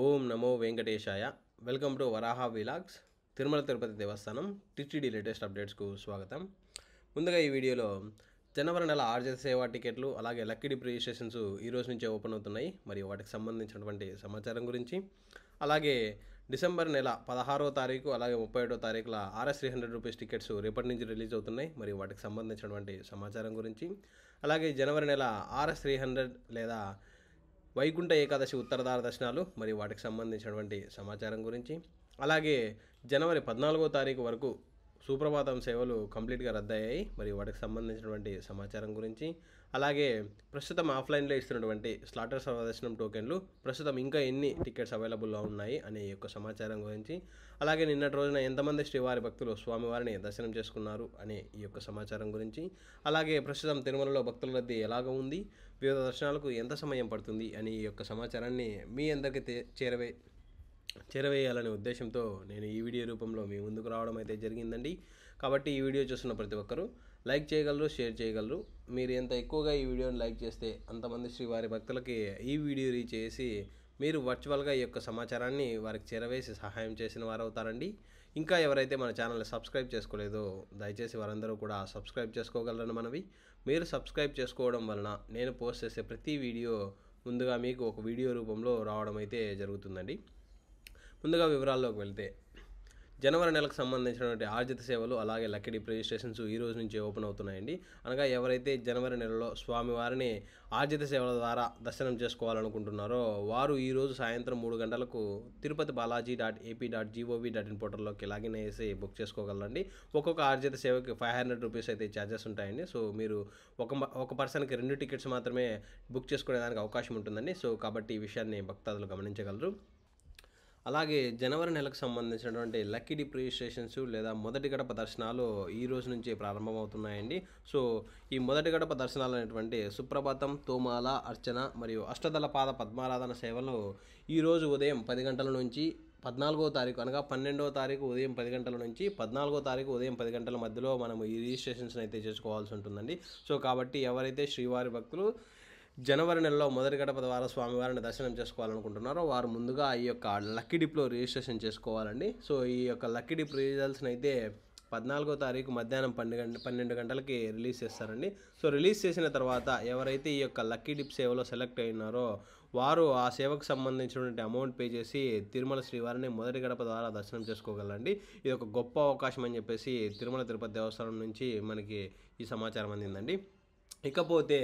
ఓం నమో వెంకటేశాయ welcome to Varaha vlogs Tirumala Tirupati Devasthanam TTD latest అప్డేట్స్కు స్వాగతం ముందుగా ఈ వీడియోలో జనవరి నెల ఆర్జే సేవా టికెట్లు అలాగే లక్కీ డిప్ రిజిస్ట్రేషన్స్ ఈ రోజు నుంచే ఓపెన్ అవుతున్నాయి మరియు వాటికి సంబంధించినటువంటి సమాచారం గురించి అలాగే డిసెంబర్ నెల పదహారో తారీఖు అలాగే ముప్పై ఒకటో తారీఖుల RS three hundred rupees tickets రేపటి నుంచి రిలీజ్ అవుతున్నాయి మరియు వాటికి సంబంధించినటువంటి సమాచారం గురించి అలాగే జనవరి నెల ఆర్ఎస్ త్రీ హండ్రెడ్ లేదా వైకుంఠ ఏకాదశి ఉత్తరధార దర్శనాలు మరియు వాటికి సంబంధించినటువంటి సమాచారం గురించి అలాగే జనవరి పద్నాలుగో తారీఖు వరకు సుప్రభాతం సేవలు కంప్లీట్గా రద్దయ్యాయి మరి వాటికి సంబంధించినటువంటి సమాచారం గురించి అలాగే ప్రస్తుతం ఆఫ్లైన్లో ఇస్తున్నటువంటి స్లాటర్ సర్వదర్శనం టోకెన్లు ప్రస్తుతం ఇంకా ఎన్ని టికెట్స్ అవైలబుల్లో ఉన్నాయి అనే యొక్క సమాచారం గురించి అలాగే నిన్నటి రోజున ఎంతమంది శ్రీవారి భక్తులు స్వామివారిని దర్శనం చేసుకున్నారు అనే ఈ యొక్క సమాచారం గురించి అలాగే ప్రస్తుతం తిరుమలలో భక్తుల రద్దీ ఎలాగ ఉంది వివిధ దర్శనాలకు ఎంత సమయం పడుతుంది అనే ఈ యొక్క సమాచారాన్ని మీ అందరికీ చేరవే చేరవేయాలనే ఉద్దేశంతో నేను ఈ వీడియో రూపంలో మీ ముందుకు రావడం అయితే జరిగిందండి కాబట్టి ఈ వీడియో చూస్తున్న ప్రతి ఒక్కరూ లైక్ చేయగలరు షేర్ చేయగలరు మీరు ఎంత ఎక్కువగా ఈ వీడియోని లైక్ చేస్తే అంతమంది శ్రీవారి భక్తులకి ఈ వీడియో రీచ్ చేసి మీరు వర్చువల్గా ఈ యొక్క సమాచారాన్ని వారికి చేరవేసి సహాయం చేసిన వారు అవుతారండి ఇంకా ఎవరైతే మన ఛానల్ని సబ్స్క్రైబ్ చేసుకోలేదో దయచేసి వారందరూ కూడా సబ్స్క్రైబ్ చేసుకోగలరని మనవి మీరు సబ్స్క్రైబ్ చేసుకోవడం వలన నేను పోస్ట్ చేసే ప్రతి వీడియో ముందుగా మీకు ఒక వీడియో రూపంలో రావడం అయితే జరుగుతుందండి ముందుగా వివరాల్లోకి వెళ్తే జనవరి నెలకు సంబంధించినటువంటి ఆర్జిత సేవలు అలాగే లక్కీ రిజిస్ట్రేషన్స్ ఈ రోజు నుంచి ఓపెన్ అవుతున్నాయండి అనగా ఎవరైతే జనవరి నెలలో స్వామివారిని ఆర్జిత సేవల ద్వారా దర్శనం చేసుకోవాలనుకుంటున్నారో వారు ఈరోజు సాయంత్రం మూడు గంటలకు Tirupati Balaji dot AP dot GOV dot in పోర్టల్లోకి లాగిన్ అయ్యేసి బుక్ చేసుకోగలండి ఒక్కొక్క ఆర్జిత సేవకి ఫైవ్ హండ్రెడ్ రూపీస్ అయితే ఛార్జెస్ ఉంటాయండి సో మీరు ఒక ఒక పర్సన్కి రెండు టికెట్స్ మాత్రమే బుక్ చేసుకునేదానికి అవకాశం ఉంటుందండి సో కాబట్టి ఈ విషయాన్ని భక్తాదులు గమనించగలరు అలాగే జనవరి నెలకు సంబంధించినటువంటి లక్కీ డిప్ రిజిస్ట్రేషన్స్ లేదా మొదటి గడప దర్శనాలు ఈ రోజు నుంచి ప్రారంభమవుతున్నాయండి సో ఈ మొదటి గడప దర్శనాలు అనేటువంటి సుప్రభాతం తోమాల అర్చన మరియు అష్టదళ పాద పద్మారాధన సేవలు ఈరోజు ఉదయం పది గంటల నుంచి పద్నాలుగో తారీఖు అనగా పన్నెండవ తారీఖు ఉదయం పది గంటల నుంచి పద్నాలుగో తారీఖు ఉదయం పది గంటల మధ్యలో మనం ఈ రిజిస్ట్రేషన్స్ అయితే చేసుకోవాల్సి ఉంటుందండి సో కాబట్టి ఎవరైతే శ్రీవారి భక్తులు జనవరి నెలలో మొదటి గడప ద్వారా స్వామివారిని దర్శనం చేసుకోవాలనుకుంటున్నారో వారు ముందుగా ఈ యొక్క లక్కీ డిప్లో రిజిస్ట్రేషన్ చేసుకోవాలండి సో ఈ యొక్క లక్కీ డిప్ రిజల్ట్స్ని అయితే పద్నాలుగో తారీఖు మధ్యాహ్నం పన్నెండు గంట పన్నెండు గంటలకి రిలీజ్ చేస్తారండి సో రిలీజ్ చేసిన తర్వాత ఎవరైతే ఈ యొక్క లక్కీ డిప్ సేవలో సెలెక్ట్ అయినారో వారు ఆ సేవకు సంబంధించినటువంటి అమౌంట్ పే చేసి తిరుమల శ్రీవారిని మొదటి గడప ద్వారా దర్శనం చేసుకోగలండి ఇది ఒక గొప్ప అవకాశం అని చెప్పేసి తిరుమల తిరుపతి దేవస్థానం నుంచి మనకి ఈ సమాచారం అందిందండి ఇకపోతే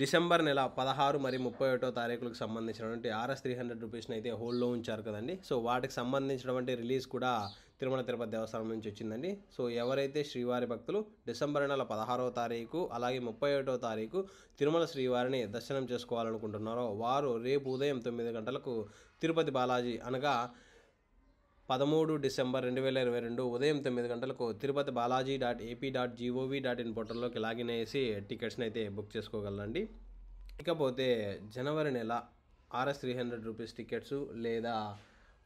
డిసెంబర్ నెల పదహారు మరి ముప్పై ఒకటో తారీఖులకు సంబంధించినటువంటి ఆర్ఎస్ త్రీ హండ్రెడ్ రూపీస్ని అయితే హోల్డ్లో ఉంచారు కదండి సో వాటికి సంబంధించినటువంటి రిలీజ్ కూడా తిరుమల తిరుపతి దేవస్థానం నుంచి వచ్చిందండి సో ఎవరైతే శ్రీవారి భక్తులు డిసెంబర్ నెల పదహారవ తారీఖు అలాగే ముప్పై ఒకటో తారీఖు తిరుమల శ్రీవారిని దర్శనం చేసుకోవాలనుకుంటున్నారో వారు రేపు ఉదయం తొమ్మిది గంటలకు తిరుపతి బాలాజీ అనగా పదమూడు డిసెంబర్ రెండు వేల ఇరవై రెండు ఉదయం తొమ్మిది గంటలకు Tirupati Balaji dot AP dot GOV dot in పోర్టల్లోకి లాగిన్ అయ్యేసి టికెట్స్ని అయితే బుక్ చేసుకోగలండి ఇకపోతే జనవరి నెల RS three hundred rupees tickets లేదా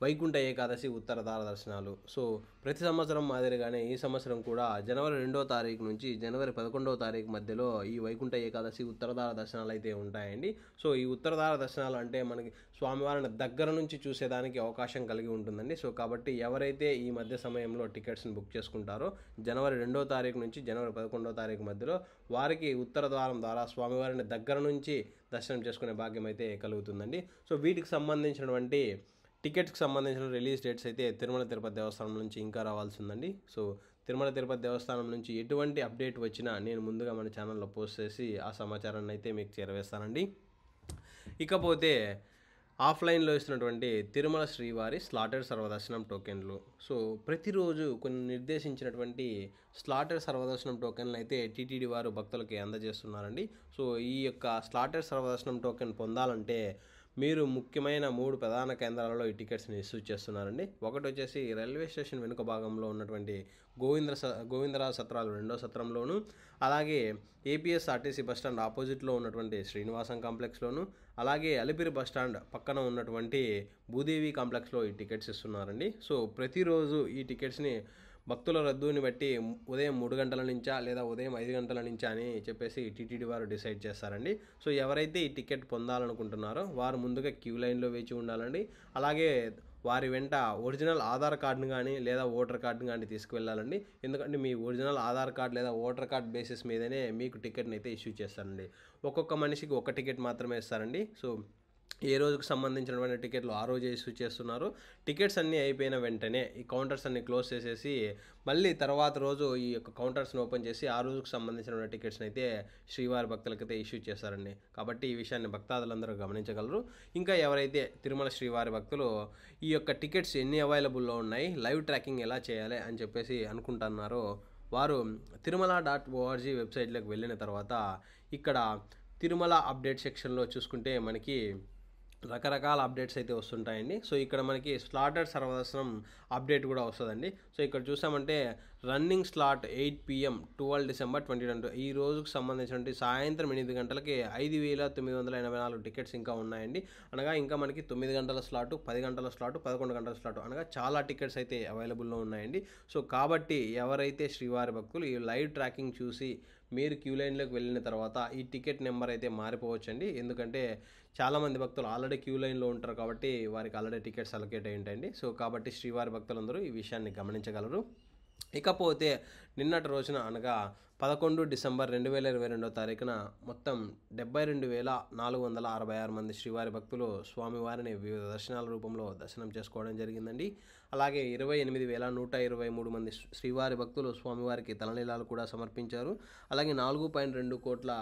వైకుంఠ ఏకాదశి ఉత్తరధార దర్శనాలు సో ప్రతి సంవత్సరం మాదిరిగానే ఈ సంవత్సరం కూడా జనవరి రెండో తారీఖు నుంచి జనవరి పదకొండవ తారీఖు మధ్యలో ఈ వైకుంఠ ఏకాదశి ఉత్తరధార దర్శనాలు అయితే ఉంటాయండి సో ఈ ఉత్తరధార దర్శనాలు అంటే మనకి స్వామివారిని దగ్గర నుంచి చూసేదానికి అవకాశం కలిగి ఉంటుందండి సో కాబట్టి ఎవరైతే ఈ మధ్య సమయంలో టికెట్స్ని బుక్ చేసుకుంటారో జనవరి రెండో తారీఖు నుంచి జనవరి పదకొండవ తారీఖు మధ్యలో వారికి ఉత్తర ద్వారం ద్వారా స్వామివారిని దగ్గర నుంచి దర్శనం చేసుకునే భాగ్యం అయితే కలుగుతుందండి సో వీటికి సంబంధించినటువంటి టికెట్స్కి సంబంధించిన రిలీజ్ డేట్స్ అయితే తిరుమల తిరుపతి దేవస్థానం నుంచి ఇంకా రావాల్సి ఉందండి సో తిరుమల తిరుపతి దేవస్థానం నుంచి ఎటువంటి అప్డేట్ వచ్చినా నేను ముందుగా మన ఛానల్లో పోస్ట్ చేసి ఆ సమాచారాన్ని అయితే మీకు చేరవేస్తానండి ఇకపోతే ఆఫ్లైన్లో ఇస్తున్నటువంటి తిరుమల శ్రీవారి స్లాటెడ్ సర్వదర్శనం టోకెన్లు సో ప్రతిరోజు కొన్ని నిర్దేశించినటువంటి స్లాటెడ్ సర్వదర్శనం టోకెన్లు అయితే టీటీడీ వారు భక్తులకి అందజేస్తున్నారండి సో ఈ యొక్క స్లాటెడ్ సర్వదర్శనం టోకెన్ పొందాలంటే మీరు ముఖ్యమైన మూడు ప్రధాన కేంద్రాలలో ఈ టికెట్స్ని ఇష్యూ చేస్తున్నారండి ఒకటి వచ్చేసి రైల్వే స్టేషన్ వెనుక భాగంలో ఉన్నటువంటి గోవింద్ర గోవిందరాజ సత్రాలు రెండో సత్రంలోను అలాగే ఏపీఎస్ఆర్టీసీ బస్టాండ్ ఆపోజిట్లో ఉన్నటువంటి శ్రీనివాసం కాంప్లెక్స్లోను అలాగే అలిపిరి బస్టాండ్ పక్కన ఉన్నటువంటి భూదేవి కాంప్లెక్స్లో ఈ టికెట్స్ ఇస్తున్నారండి సో ప్రతిరోజు ఈ టికెట్స్ని భక్తుల రద్దుని బట్టి ఉదయం మూడు గంటల నుంచా లేదా ఉదయం ఐదు గంటల నుంచా అని చెప్పేసి టీటీడీ వారు డిసైడ్ చేస్తారండి సో ఎవరైతే ఈ టికెట్ పొందాలనుకుంటున్నారో వారు ముందుగా క్యూ లైన్లో వేచి ఉండాలండి అలాగే వారి వెంట ఒరిజినల్ ఆధార్ కార్డును కానీ లేదా ఓటర్ కార్డును కానీ తీసుకువెళ్ళాలండి ఎందుకంటే మీ ఒరిజినల్ ఆధార్ కార్డు లేదా ఓటర్ కార్డ్ బేసిస్ మీదనే మీకు టికెట్ని అయితే ఇష్యూ చేస్తారండి ఒక్కొక్క మనిషికి ఒక టికెట్ మాత్రమే ఇస్తారండి సో ఏ రోజుకు సంబంధించినటువంటి టికెట్లు ఆ రోజు ఇష్యూ చేస్తున్నారు టికెట్స్ అన్నీ అయిపోయిన వెంటనే ఈ కౌంటర్స్ అన్ని క్లోజ్ చేసేసి మళ్ళీ తర్వాత రోజు ఈ యొక్క కౌంటర్స్ని ఓపెన్ చేసి ఆ రోజుకు సంబంధించిన టికెట్స్ని అయితే శ్రీవారి భక్తులకైతే ఇష్యూ చేస్తారండి కాబట్టి ఈ విషయాన్ని భక్తాదులందరూ గమనించగలరు ఇంకా ఎవరైతే తిరుమల శ్రీవారి భక్తులు ఈ యొక్క టికెట్స్ ఎన్ని అవైలబుల్లో ఉన్నాయి లైవ్ ట్రాకింగ్ ఎలా చేయాలి అని చెప్పేసి అనుకుంటున్నారో వారు తిరుమల డాట్ ఓఆర్జీ వెబ్సైట్లోకి వెళ్ళిన తర్వాత ఇక్కడ తిరుమల అప్డేట్ సెక్షన్లో చూసుకుంటే మనకి రకరకాల అప్డేట్స్ అయితే వస్తుంటాయండి సో ఇక్కడ మనకి స్లాటర్ సర్వదర్శనం అప్డేట్ కూడా వస్తుందండి సో ఇక్కడ చూసామంటే running slot eight PM twelve December twenty twenty ఈ రోజుకు సంబంధించినటువంటి సాయంత్రం ఎనిమిది గంటలకి ఐదు వేల తొమ్మిది వందల ఎనభై నాలుగు టికెట్స్ ఇంకా ఉన్నాయండి అనగా ఇంకా మనకి తొమ్మిది గంటల స్లాటు పది గంటల స్లాటు పదకొండు గంటల స్లాటు అనగా చాలా టికెట్స్ అయితే అవైలబుల్లో ఉన్నాయండి సో కాబట్టి ఎవరైతే శ్రీవారి భక్తులు ఈ లైవ్ ట్రాకింగ్ చూసి మీరు క్యూ లైన్లోకి వెళ్ళిన తర్వాత ఈ టికెట్ నెంబర్ అయితే మారిపోవచ్చండి ఎందుకంటే చాలామంది భక్తులు ఆల్రెడీ క్యూ లైన్లో ఉంటారు కాబట్టి వారికి ఆల్రెడీ టికెట్స్ అలొకేట్ అయ్యి ఉంటాయండి సో కాబట్టి శ్రీవారి భక్తులందరూ ఈ విషయాన్ని గమనించగలరు ఇకపోతే నిన్నటి రోజున అనగా పదకొండు డిసెంబర్ రెండు వేల ఇరవై రెండో తారీఖున మొత్తం డెబ్బై రెండు వేల నాలుగు వందల అరవై ఆరు మంది శ్రీవారి భక్తులు స్వామివారిని వివిధ దర్శనాల రూపంలో దర్శనం చేసుకోవడం జరిగిందండి అలాగే ఇరవై ఎనిమిది వేల నూట ఇరవై మూడు మంది శ్రీవారి భక్తులు స్వామివారికి తలనీలాలు కూడా సమర్పించారు అలాగే నాలుగు పాయింట్ రెండు కోట్ల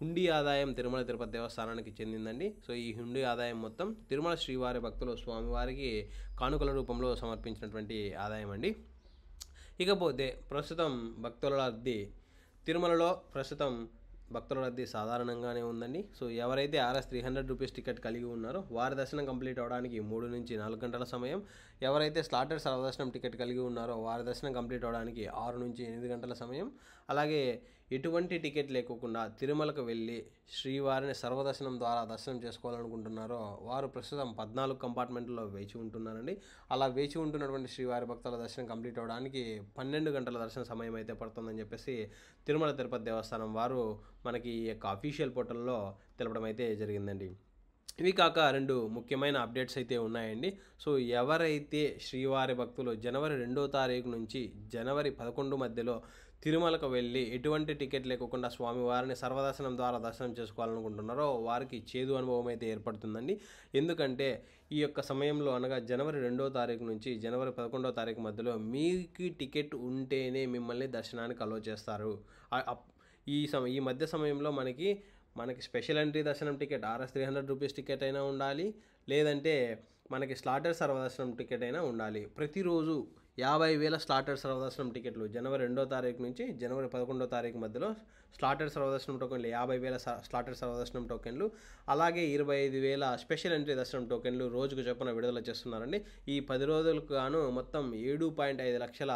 హుండీ ఆదాయం తిరుమల తిరుపతి దేవస్థానానికి చెందిందండి సో ఈ హుండీ ఆదాయం మొత్తం తిరుమల శ్రీవారి భక్తులు స్వామివారికి కానుకల రూపంలో సమర్పించినటువంటి ఆదాయం అండి ఇకపోతే ప్రస్తుతం భక్తుల రద్దీ తిరుమలలో ప్రస్తుతం భక్తుల రద్దీ సాధారణంగానే ఉందండి సో ఎవరైతే RS three hundred rupees ticket కలిగి ఉన్నారో వారి దర్శనం కంప్లీట్ అవడానికి మూడు నుంచి నాలుగు గంటల సమయం ఎవరైతే స్లాటెడ్ సర్వదర్శనం టికెట్ కలిగి ఉన్నారో వారి దర్శనం కంప్లీట్ అవడానికి ఆరు నుంచి ఎనిమిది గంటల సమయం అలాగే ఎటువంటి టికెట్ లేకోకుండా తిరుమలకు వెళ్ళి శ్రీవారిని సర్వదర్శనం ద్వారా దర్శనం చేసుకోవాలనుకుంటున్నారో వారు ప్రస్తుతం పద్నాలుగు కంపార్ట్మెంట్లో వేచి ఉంటున్నారండి అలా వేచి ఉంటున్నటువంటి శ్రీవారి భక్తుల దర్శనం కంప్లీట్ అవ్వడానికి పన్నెండు గంటల దర్శన సమయం అయితే పడుతుందని చెప్పేసి తిరుమల తిరుపతి దేవస్థానం వారు మనకి ఈ యొక్క అఫీషియల్ పోర్టల్లో తెలపడం అయితే జరిగిందండి ఇవి కాక రెండు ముఖ్యమైన అప్డేట్స్ అయితే ఉన్నాయండి సో ఎవరైతే శ్రీవారి భక్తులు జనవరి రెండో తారీఖు నుంచి జనవరి పదకొండు మధ్యలో తిరుమలకు వెళ్ళి ఎటువంటి టికెట్ లేకుండా స్వామివారిని సర్వదర్శనం ద్వారా దర్శనం చేసుకోవాలనుకుంటున్నారో వారికి చేదు అనుభవం అయితే ఏర్పడుతుందండి ఎందుకంటే ఈ యొక్క సమయంలో అనగా జనవరి రెండో తారీఖు నుంచి జనవరి పదకొండో తారీఖు మధ్యలో మీకు టికెట్ ఉంటేనే మిమ్మల్ని దర్శనానికి అలో చేస్తారు ఈ సమ ఈ మధ్య సమయంలో మనకి మనకి స్పెషల్ ఎంట్రీ దర్శనం ticket RS three hundred rupees ticket అయినా ఉండాలి లేదంటే మనకి స్లాటర్ సర్వదర్శనం టికెట్ అయినా ఉండాలి ప్రతిరోజు యాభై వేల స్లాటెడ్ సర్వదర్శనం టికెట్లు జనవరి రెండో తారీఖు నుంచి జనవరి పదకొండో తారీఖు మధ్యలో స్లాటెడ్ సర్వదర్శనం టోకెన్లు యాభై వేల స్లాటెడ్ సర్వదర్శనం టోకెన్లు అలాగే ఇరవై ఐదు వేల స్పెషల్ ఎంట్రీ దర్శనం టోకెన్లు రోజుకు చొప్పున విడుదల చేస్తున్నారండి ఈ పది రోజులకు గాను మొత్తం ఏడు పాయింట్ ఐదు లక్షల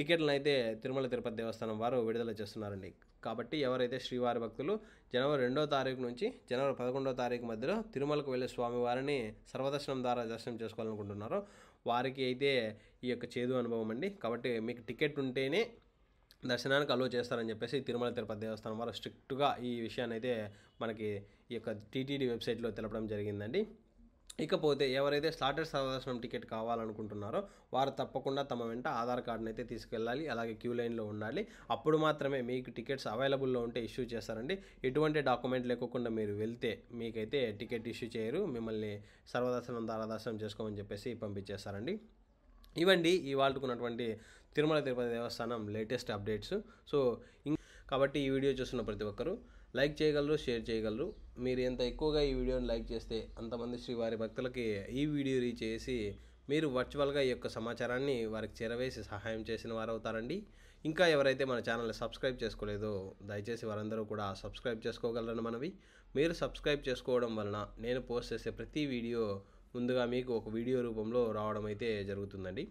టికెట్లను అయితే తిరుమల తిరుపతి దేవస్థానం వారు విడుదల చేస్తున్నారండి కాబట్టి ఎవరైతే శ్రీవారి భక్తులు జనవరి రెండో తారీఖు నుంచి జనవరి పదకొండో తారీఖు మధ్యలో తిరుమలకు వెళ్ళే స్వామివారిని సర్వదర్శనం ద్వారా దర్శనం చేసుకోవాలనుకుంటున్నారో వారికి అయితే ఈ యొక్క చేదు అనుభవం అండి కాబట్టి మీకు టికెట్ ఉంటేనే దర్శనానికి అలో చేస్తారని చెప్పేసి తిరుమల తిరుపతి దేవస్థానం వారు స్ట్రిక్ట్గా ఈ విషయాన్ని అయితే మనకి ఈ యొక్క టీటీడీ వెబ్సైట్లో తెలపడం జరిగిందండి ఇకపోతే ఎవరైతే స్లాటెడ్ సర్వదర్శనం టికెట్ కావాలనుకుంటున్నారో వారు తప్పకుండా తమ వెంట ఆధార్ కార్డును అయితే తీసుకెళ్ళాలి అలాగే క్యూ లైన్లో ఉండాలి అప్పుడు మాత్రమే మీకు టికెట్స్ అవైలబుల్లో ఉంటే ఇష్యూ చేస్తారండి ఎటువంటి డాక్యుమెంట్ లేకుండా మీరు వెళ్తే మీకైతే టికెట్ ఇష్యూ చేయరు మిమ్మల్ని సర్వదర్శనం దారాదర్శనం చేసుకోమని చెప్పేసి పంపించేస్తారండి ఇవండి ఈ వాళ్ళకున్నటువంటి తిరుమల తిరుపతి దేవస్థానం లేటెస్ట్ అప్డేట్స్ సో కాబట్టి ఈ వీడియో చూస్తున్న ప్రతి ఒక్కరూ లైక్ చేయగలరు షేర్ చేయగలరు మీరు ఎంత ఎక్కువగా ఈ వీడియోని లైక్ చేస్తే అంతమంది శ్రీవారి భక్తులకి ఈ వీడియో రీచ్ చేసి మీరు వర్చువల్గా ఈ యొక్క సమాచారాన్ని వారికి చేరవేసి సహాయం చేసిన వారు అవుతారండి ఇంకా ఎవరైతే మన ఛానల్ని సబ్స్క్రైబ్ చేసుకోలేదో దయచేసి వారందరూ కూడా సబ్స్క్రైబ్ చేసుకోగలరని మనవి మీరు సబ్స్క్రైబ్ చేసుకోవడం వలన నేను పోస్ట్ చేసే ప్రతి వీడియో ముందుగా మీకు ఒక వీడియో రూపంలో రావడం అయితే జరుగుతుందండి